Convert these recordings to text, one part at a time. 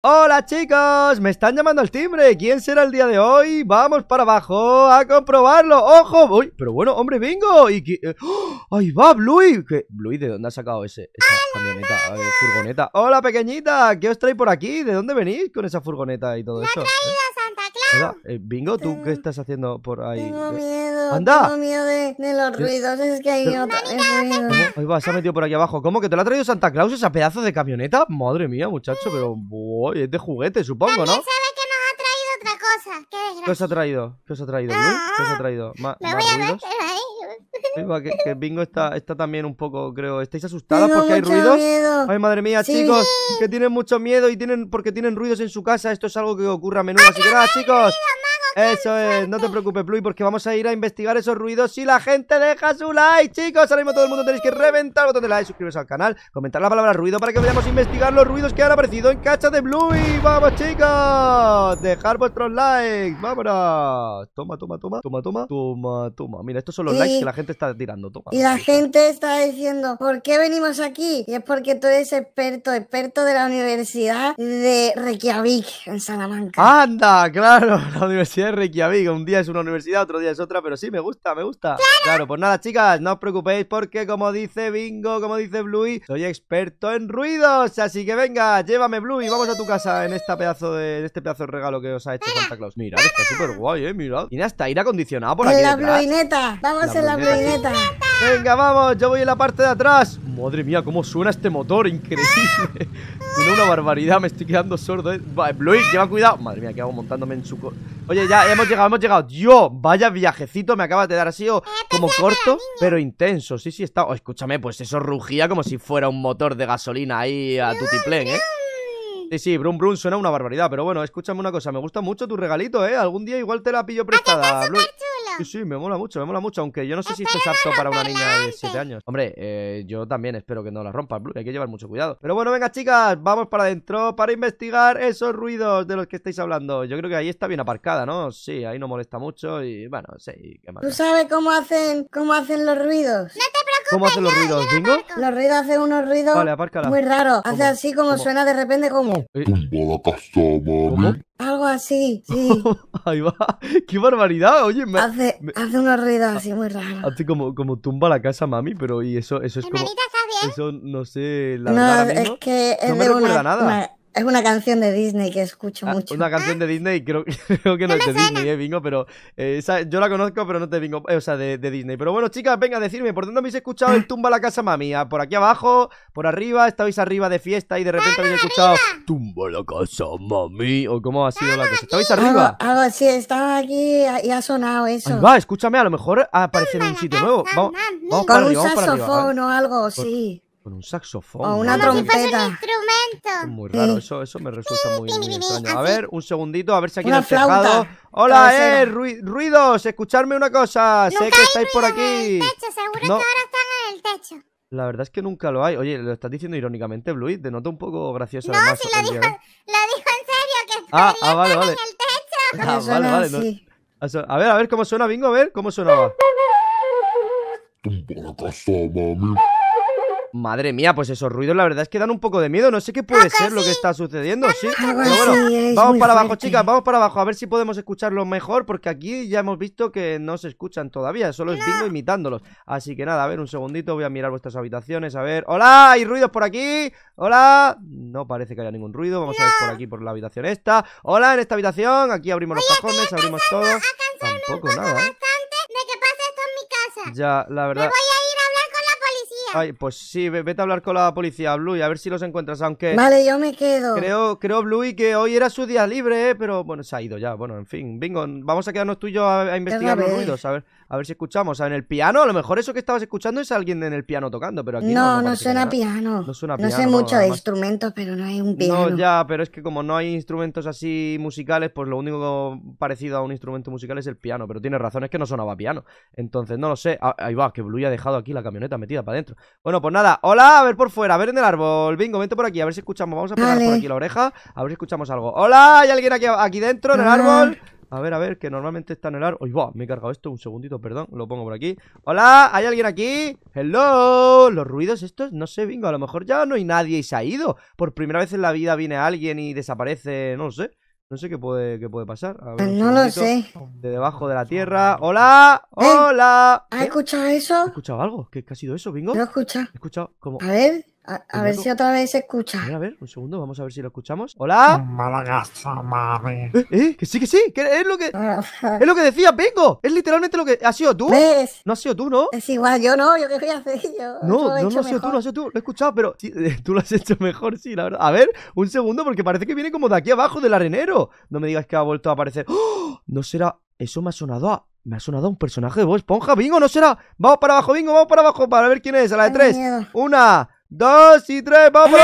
Hola chicos, me están llamando al timbre ¿Quién será el día de hoy? Vamos para abajo a comprobarlo ¡Ojo! Uy, pero bueno, hombre, bingo ¿Y eh, ¡Oh! ¡Ahí va, Bluey! ¿Bluey de dónde ha sacado ese, esa eh, furgoneta? ¡Hola, pequeñita! ¿Qué os trae por aquí? ¿De dónde venís con esa furgoneta y todo eso? Hola, ¡Ah! eh, bingo, ¿tú qué estás haciendo por ahí? Tengo eh, miedo. ¡Anda! Tengo miedo de, los ruidos, es que hay otro. otra. Ahí va, se ha metido por aquí abajo. ¿Cómo que te lo ha traído Santa Claus esa pedazo de camioneta? Madre mía, muchacho, pero uy, es de juguete, supongo, ¿no? sabe ¿Qué nos ha traído? otra cosa? ¿Qué os ha traído? ¿Qué os ha traído? ¿Qué os ha traído? ¿Más, voy a ver que, bingo está, está también un poco, creo. ¿Estáis asustadas porque hay ruidos? Ay, madre mía, chicos, que tienen mucho miedo y tienen porque tienen ruidos en su casa. Esto es algo que ocurre a menudo. Así que nada, chicos. Eso es, no te preocupes, Bluey, porque vamos a ir a investigar esos ruidos si la gente deja su like, chicos. Ahora mismo todo el mundo tenéis que reventar el botón de like, suscribiros al canal, comentar la palabra ruido para que podamos e investigar los ruidos que han aparecido en Cacha de Bluey. ¡Vamos, chicos! Dejar vuestros likes, vámonos. Toma, toma, toma, toma, toma, toma, toma. Mira, estos son los likes que la gente está tirando, toma. Y la gente está diciendo, ¿por qué venimos aquí? Y es porque tú eres experto, experto de la Universidad de Reykjavik, en Salamanca. ¡Anda! Claro, la Universidad de Un día es una universidad, otro día es otra, pero sí, me gusta, me gusta. Claro, pues nada, chicas, no os preocupéis porque, como dice Bingo, como dice Bluey, soy experto en ruidos. Así que venga, llévame, Bluey, vamos a tu casa en este pedazo de, este pedazo de regalo que os ha hecho Santa Claus. Mira, está súper guay, eh, mirad. Tiene hasta aire acondicionado por aquí. En la Bluineta, vamos en la Bluineta. Venga, vamos, yo voy en la parte de atrás Madre mía, cómo suena este motor, increíble Tiene una barbaridad, me estoy quedando sordo ¿eh? Va, lleva cuidado Madre mía, que hago montándome en su... Co Oye, ya hemos llegado, hemos llegado Yo, vaya viajecito me acaba de dar así Como corto, pero intenso Sí, sí, está... escúchame, pues eso rugía como si fuera un motor de gasolina ahí a tu tiplén, ¿eh? Sí, sí, Brum Brum suena una barbaridad Pero bueno, escúchame una cosa Me gusta mucho tu regalito, ¿eh? Algún día igual te la pillo prestada, Sí, sí, me mola mucho, me mola mucho. Aunque yo no sé si esto es apto para una niña de 7 años. Hombre, eh, yo también espero que no la rompa Hay que llevar mucho cuidado. Pero bueno, venga, chicas, vamos para adentro para investigar esos ruidos de los que estáis hablando. Yo creo que ahí está bien aparcada, ¿no? Sí, ahí no molesta mucho y bueno, sí, qué mal. ¿Tú sabes cómo hacen, cómo hacen los ruidos? ¿Cómo hacen los ruidos, Dingo? Los ruidos hacen unos ruidos muy raros. Hace así como suena de repente como... casa eh, mami, Algo así, sí. Ahí va. ¡Qué barbaridad! Oye, Hace, hace unos ruidos así muy raros. Hace como, como tumba la casa, mami, pero y eso, eso es como... Eso no sé, la no, es que no me recuerda nada. Es una canción de Disney que escucho ah, mucho. Una canción de Disney, ah. creo, creo que no, es de Disney, eh, pero eh, yo la conozco, pero no te digo eh, o sea, de, Disney. Pero bueno, chicas, venga, decirme, ¿por dónde habéis escuchado el ah. tumba la casa mami? ¿Por aquí abajo? ¿Por arriba? ¿Estabais arriba de fiesta y de repente habéis escuchado tumba la casa mami? ¿O cómo ha sido la cosa? ¿Estabais arriba? Algo, sí estaba aquí y ha sonado eso. va, escúchame, a lo mejor aparece en un sitio nuevo. Vamos, para un saxofón o algo, sí con un saxofón. O una trompeta. un Muy raro, eso, eso me resulta muy, extraño. A ver, un segundito, a ver si aquí una en el flauta. Hola, eh, ruidos, escuchadme una cosa. sé que estáis por aquí. En el techo. Seguro que ahora están en el techo. La verdad es que nunca lo hay. Oye, lo estás diciendo irónicamente, Bluid Te noto un poco graciosa. No, si lo dijo, lo dijo en serio, que ah, ah, en el techo. Ah, vale, vale. A ver, a ver cómo suena, Bingo, a ver cómo suena. Madre mía, pues esos ruidos la verdad es que dan un poco de miedo. No sé qué puede ser lo que está sucediendo, sí. vamos para abajo, chicas, vamos para abajo. A ver si podemos escucharlo mejor, porque aquí ya hemos visto que no se escuchan todavía. Solo es Bingo imitándolos. Así que nada, a ver, un segundito. Voy a mirar vuestras habitaciones. A ver. ¡Hola! ¿Hay ruidos por aquí? ¡Hola! No parece que haya ningún ruido. Vamos a ver por aquí, por la habitación esta. ¡Hola! En esta habitación. Aquí abrimos los cajones, abrimos todo. Tampoco nada. ¿eh? bastante De que pase esto en mi casa. Ya, la verdad pues sí, vete a hablar con la policía, Bluey, a ver si los encuentras, aunque... Vale, yo me quedo. Creo, creo Bluey, que hoy era su día libre, ¿eh? pero bueno, se ha ido ya. Bueno, en fin, bingo, vamos a quedarnos tú y yo a, investigar los ruidos, a ver, a ver si escuchamos. ¿En el piano? A lo mejor eso que estabas escuchando es alguien en el piano tocando, pero aquí... No, no, suena piano. No suena piano. No sé mucho de instrumentos, pero no hay un piano. No, ya, pero es que como no hay instrumentos así musicales, pues lo único parecido a un instrumento musical es el piano, pero tienes razón, es que no sonaba piano. Entonces, no lo sé. Ah, ahí va, que Bluey ha dejado aquí la camioneta metida para adentro. Bueno, pues nada, hola, a ver por fuera, a ver en el árbol Bingo, vente por aquí, a ver si escuchamos, vamos a pegar por aquí la oreja A ver si escuchamos algo Hola, ¿hay alguien aquí, aquí dentro en el árbol? A ver, a ver, que normalmente está en el árbol. ¡Uy, va! Me he cargado esto, un segundito, perdón. Lo pongo por aquí. ¡Hola! ¿Hay alguien aquí? ¡Hello! Los ruidos estos, no sé, bingo. A lo mejor ya no hay nadie y se ha ido. Por primera vez en la vida viene alguien y desaparece, no lo sé. No sé qué puede, qué puede pasar. Pues no lo sé. De debajo de la tierra. ¡Hola! ¡Hola! ¿Has ¿Eh? escuchado eso? ¿Has escuchado algo? ¿Qué, ha sido eso, bingo? No he escuchado. He escuchado como. A ver. A, ver si otra vez se escucha. A ver, a ver, un segundo, vamos a ver si lo escuchamos. ¡Hola! mami. ¿Eh? ¿Eh? ¡Que sí, que sí! es lo que. ¡Es lo que ah. decías, vengo! Es literalmente lo que. ¿Ha sido tú? ¿Ves? No ha sido tú, ¿no? Es igual, yo no, yo qué voy a hacer yo. No, no, no ha sido tú, no ha sido tú. Lo he escuchado, pero eh, tú lo has hecho mejor, sí, la verdad. A ver, un segundo, porque parece que viene como de aquí abajo del arenero. No me digas que ha vuelto a aparecer. ¡Oh! No será. Eso me ha sonado a me ha sonado a un personaje de Bob Esponja. Bingo, no será. Vamos para abajo, bingo, vamos para abajo para ver quién es. A la de tres. Una, dos y tres, vamos.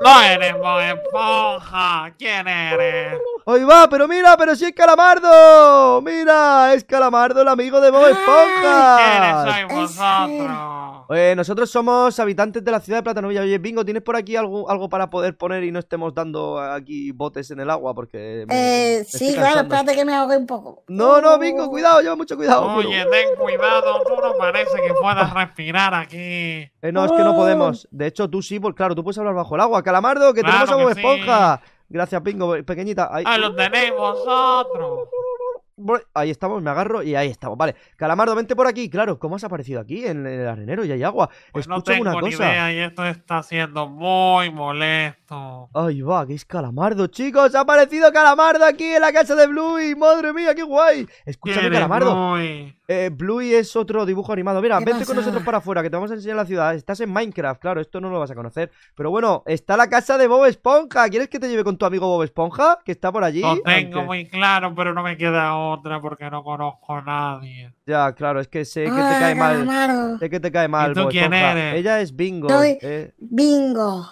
No eres Bob Esponja, ¿quién eres? Hoy va, pero mira, pero si es Calamardo. Mira, es Calamardo el amigo de Bob Esponja. ¿Quiénes sois vosotros? Eh, nosotros somos habitantes de la ciudad de Platanovilla. Oye, Bingo, ¿tienes por aquí algo, algo para poder poner y no estemos dando aquí botes en el agua? Porque. eh, sí, claro, espérate que me ahogue un poco. No, no, Bingo, cuidado, yo mucho cuidado. Oye, ten cuidado, tú no parece que puedas respirar aquí. Eh, no, es que no oh. podemos. De hecho, tú sí, porque claro, tú puedes hablar bajo el agua. Calamardo, que tenemos a Esponja. Gracias, Bingo, pequeñita. Ahí. lo tenemos vosotros Ahí estamos, me agarro y ahí estamos. Vale, Calamardo, vente por aquí. Claro, ¿cómo has aparecido aquí en, el arenero y hay agua? Pues no una cosa. Idea, y esto está siendo muy molesto. Ay, va, que es Calamardo, chicos. Ha aparecido Calamardo aquí en la casa de Bluey. Madre mía, qué guay. Escúchame, Calamardo. Eh, Bluey? es otro dibujo animado. Mira, vente con nosotros para afuera, que te vamos a enseñar la ciudad. Estás en Minecraft, claro, esto no lo vas a conocer. Pero bueno, está la casa de Bob Esponja. ¿Quieres que te lleve con tu amigo Bob Esponja? Que está por allí. Lo tengo muy claro, pero no me queda otra porque no conozco a nadie. Ya, claro, es que sé que te cae mal. Sé que te cae mal. quién eres? Ella es Bingo. Eh. Bingo.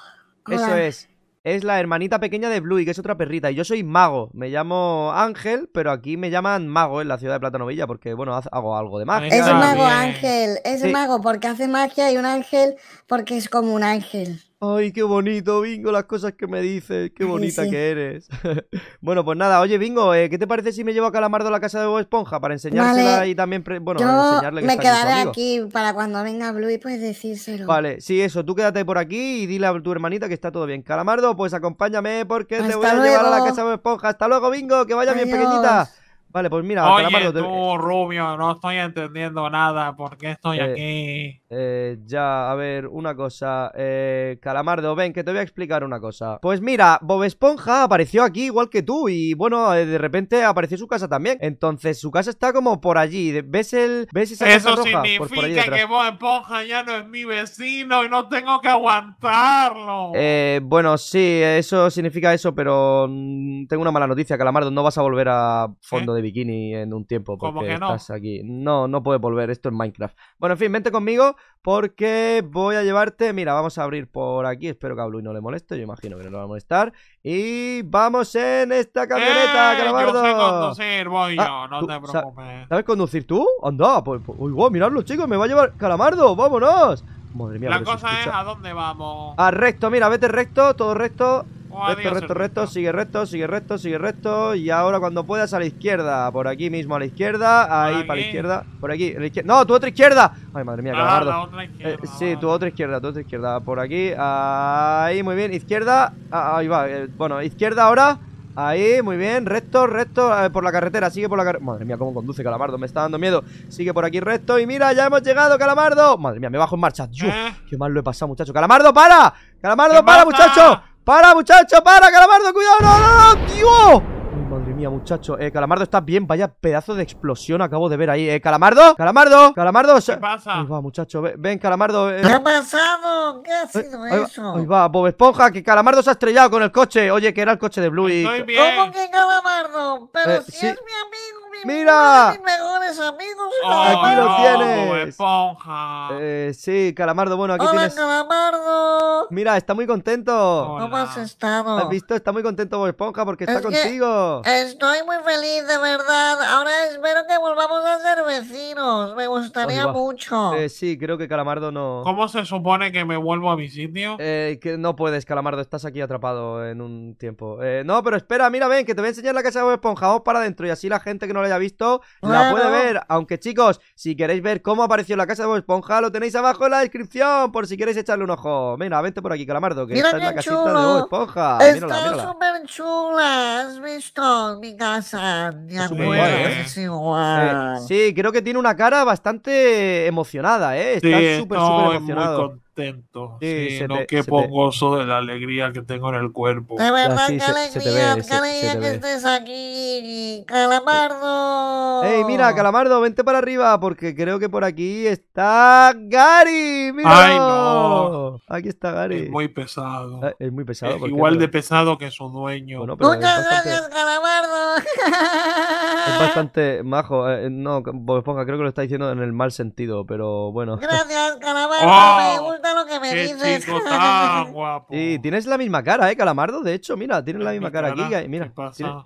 Eso es. Es la hermanita pequeña de Bluey, que es otra perrita. Y yo soy mago. Me llamo Ángel, pero aquí me llaman mago en la ciudad de Platanovilla, porque, bueno, hago algo de magia. Es mago Ángel. Es mago porque hace magia y un ángel porque es como un ángel. Ay, qué bonito, Bingo, las cosas que me dices. Qué bonita que eres. bueno, pues nada, oye, Bingo, eh, ¿qué te parece si me llevo a Calamardo a la casa de Bob Esponja para enseñársela y también, bueno, Yo enseñarle que me quedaré aquí, para cuando venga Blue y pues decírselo. Vale, sí, eso, tú quédate por aquí y dile a tu hermanita que está todo bien. Calamardo, pues acompáñame porque te voy a llevar a la casa de Bob Esponja. Hasta luego, Bingo, que vaya bien pequeñita. Vale, pues mira, Calamardo, te... tú, Rubio, no estoy entendiendo nada. ¿Por qué estoy eh, aquí? Eh, ya, a ver, una cosa. Eh, Calamardo, ven, que te voy a explicar una cosa. Pues mira, Bob Esponja apareció aquí igual que tú y bueno, eh, de repente apareció su casa también. Entonces, su casa está como por allí. ¿Ves el ves Eso significa que Bob Esponja ya no es mi vecino y no tengo que aguantarlo. Eh, bueno, sí, eso significa eso, pero mm, tengo una mala noticia, Calamardo. No vas a volver a fondo de bikini en un tiempo porque ¿Cómo que no? estás aquí. No, no puedes volver. Esto es Minecraft. Bueno, en fin, vente conmigo porque voy a llevarte... Mira, vamos a abrir por aquí. Espero que a Blue no le moleste. Yo imagino que no le va a molestar. Y vamos en esta camioneta, Calamardo. ¡Eh! Yo sé conducir, voy yo, ah, no te preocupes. ¿Sabes conducir tú? Anda, pues... pues uy, miradlo, chicos, me va a llevar... Calamardo, vámonos. Madre mía, La cosa es a dónde vamos. A recto, mira, vete recto, todo recto. Ah, recto, recto, recto, sigue recto, sigue recto, sigue recto. Y ahora cuando puedas a la izquierda. Por aquí mismo a la izquierda. Ahí para la izquierda. Por aquí. No, tu otra izquierda. Ay, madre mía, Calamardo ah, eh, sí, tu otra izquierda, tu otra izquierda. Por aquí. Ahí, muy bien. Izquierda. Ah, ahí va. Eh, bueno, izquierda ahora. Ahí, muy bien, recto, recto eh, Por la carretera, sigue por la carretera Madre mía, cómo conduce Calamardo, me está dando miedo Sigue por aquí recto y mira, ya hemos llegado, Calamardo Madre mía, me bajo en marcha Qué mal lo he pasado, muchacho Calamardo, para Calamardo, para, muchacho ¡Para, muchacho! ¡Para, Calamardo! ¡Cuidado! ¡No, no, no! ¡Dios! Ay, madre mía, muchacho. Eh, Calamardo, estás bien. Vaya pedazo de explosión acabo de ver ahí. Eh, Calamardo, Calamardo, Calamardo. ¿Qué pasa? Ahí va, muchacho. Ven, Calamardo. Eh. ¿Qué ha pasado? ¿Qué ha eh, sido eso? ahí va, Bob Esponja, que Calamardo se ha estrellado con el coche. Oye, que era el coche de Blue Estoy bien. ¿Cómo que Calamardo? Pero eh, si es mi amigo. ¡Mira! mis mejores amigos. aquí lo tienes. Esponja. Eh, sí, Calamardo, bueno, aquí Hola, tienes. Calamardo! Mira, está muy contento. ¿Cómo has estado? ¿Has visto? Está muy contento Bob Esponja porque está contigo. Estoy muy feliz, de verdad. Ahora espero que volvamos a ser vecinos. Me gustaría mucho. Eh, sí, creo que Calamardo no. ¿Cómo se supone que me vuelvo a mi sitio? Eh, que no puedes, Calamardo. Estás aquí atrapado en un tiempo. Eh, no, pero espera, mira, ven, que te voy a enseñar la casa de Bob Esponja. Vamos para adentro y así la gente que no lo haya visto, la puede ver. Aunque chicos, si queréis ver cómo apareció la casa de Bob Esponja, lo tenéis abajo en la descripción por si queréis echarle un ojo. Venga, vente por aquí, Calamardo, que está la casita de Bob Esponja. Está súper chula, has visto mi casa. Es ¿eh? Eh, igual, sí, creo que tiene una cara bastante emocionada, ¿eh? Está súper, súper emocionado contento, sí, sino que de la alegría que tengo en el cuerpo. alegría, alegría que estés aquí, Calamardo. Ey, mira, Calamardo, vente para arriba porque creo que por aquí está Gary. ¡Mira! ¡Ay, no! Aquí está Gary. Es muy pesado. Ah, es muy pesado. Es eh, igual de pesado que su dueño. Muchas gracias, Calamardo. es bastante majo. Eh, eh, no, no, pues ponga, creo que lo está diciendo en el mal sentido, pero bueno. Gracias, Calamardo. Oh guapo. Y tienes la misma cara, ¿eh, Calamardo? De hecho, mira, tienes la, misma cara, aquí. Eh, mira,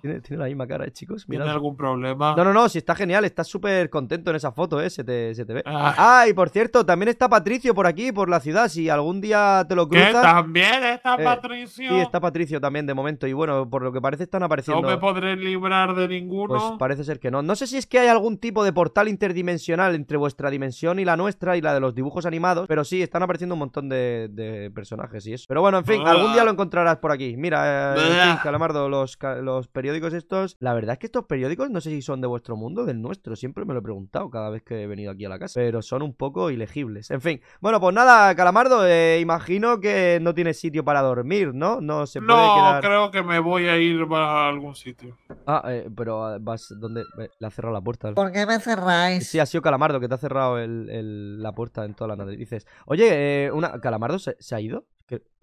tienes tiene, la misma cara, ¿eh, chicos. Mira. algún problema? No, no, no, si está genial, estás súper contento en esa foto, ¿eh? Se te, ve. Ah, y por cierto, también está Patricio por aquí, por la ciudad. Si algún día te lo cruzas... ¿También está eh, Patricio? Sí, está Patricio también, de momento. Y bueno, por lo que parece están apareciendo... No me podré librar de ninguno. Pues parece ser que no. No sé si es que hay algún tipo de portal interdimensional entre vuestra dimensión y la nuestra y la de los dibujos animados, pero sí, están apareciendo un montón de, personajes y eso. Pero bueno, en fin, ah. algún día lo encontrarás por aquí. Mira, eh, Calamardo, los, periódicos estos. La verdad es que estos periódicos no sé si son de vuestro mundo, del nuestro. Siempre me lo he preguntado cada vez que he venido aquí a la casa. Pero son un poco ilegibles. En fin. Bueno, pues nada, Calamardo, eh, imagino que no tienes sitio para dormir, ¿no? No se puede no, creo que me voy a ir a algún sitio. Ah, eh, pero ah, vas donde. le ha cerrado la puerta. ¿Por qué me cerráis? Sí, ha sido Calamardo que te ha cerrado la puerta en toda la Dices Oye, una, ¿Calamardo se, ha ido?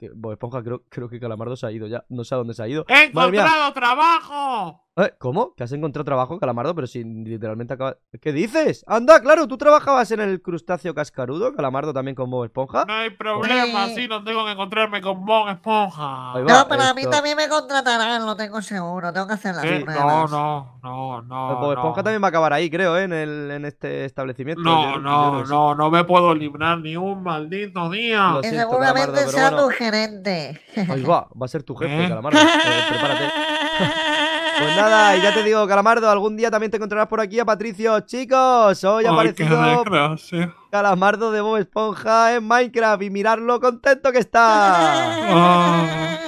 Que, Bob Esponja creo, creo que Calamardo se ha ido ya. No sé a dónde se ha ido. ¡He encontrado trabajo! ¿Eh? ¿Cómo? ¿Que has encontrado trabajo, Calamardo? Pero si literalmente acaba... ¿Qué dices? Anda, claro, tú trabajabas en el crustáceo cascarudo, Calamardo también con Bob Esponja. No hay problema, sí, no tengo que encontrarme con Bob Esponja. no, pero a mí también me contratarán, lo tengo seguro, tengo que hacer las sí, No, no, no, no. Bob Esponja también va a acabar ahí, creo, ¿eh? en, el, en este establecimiento. No, no, no, no, me puedo librar ni un maldito día. Que seguramente sea tu Ahí va, a ser tu jefe, ¿Eh? Calamardo. Eh, prepárate. Pues nada, y ya te digo, Calamardo, algún día también te encontrarás por aquí a Patricio. Chicos, hoy ha aparecido Calamardo de Bob Esponja en Minecraft y lo contento que está. Ah.